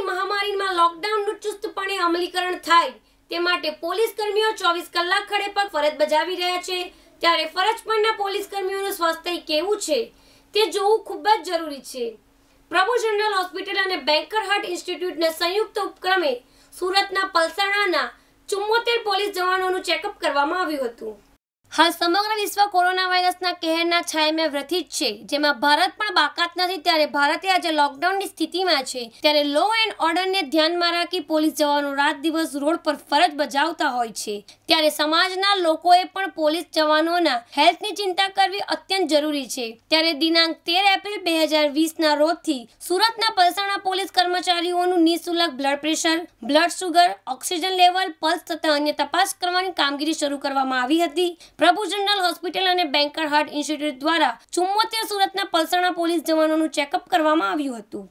કોરોનાની મહામારીમાં લોકડાઉનનું ચુસ્તપણે અમલીકરણ થાય તે માટે પોલીસ કર્મીઓ ચોવીસ કલાક ખડે પગ ફરજ બજાવી રહ્યા છે ત્યારે ફરજ પરના પોલીસ કર્મીઓનું સ્વાસ્થ્ય કેવું છે તે જોવું ખૂબ જ જરૂરી છે પ્રભુ જનરલ હોસ્પિટલ અને બેન્કર હટ ઇન્સ્ટિટ્યૂટના સંયુક્ત ઉપક્રમે સુરતના પલસાણાના ચુમ્મોતેર પોલીસ જવાનોનું ચેકઅપ કરવામાં આવ્યું હતું હાલ સમગ્ર વિશ્વ કોરોના વાયરસના કહેરના છાયમાં વ્રથિત છે જેમાં ભારત પણ બાકાત નથી ત્યારે ભારતે આજે લોકડાઉનની સ્થિતિમાં છે ત્યારે લો એન્ડ ઓર્ડરને ધ્યાનમાં રાખી પોલીસ જવાનો રાત દિવસ રોડ પર ફરજ બજાવતા હોય છે ત્યારે સમાજના લોકોએ પણ પોલીસ જવાનોના હેલ્થની ચિંતા કરવી નિવેદન જરૂરી છે ત્યારે દિનાંક તેર એપ્રિલ બે હજાર વીસના રોજથી સુરતના પલસાણા પોલીસ કર્મચારીઓનું નિઃશુલ્ક blood pressure blood sugar oxygen level pulse તથા અન્ય તપાસ કરવાની કામગીરી શરૂ કરવામાં આવી હતી પ્રભુ જનરલ હોસ્પિટલ અને બેંકર હાર્ટ ઇન્સ્ટિટ્યૂટ દ્વારા ચુમ્મોતેર સુરતના પલસાણા પોલીસ જવાનોનું ચેકઅપ કરવામાં આવ્યું હતું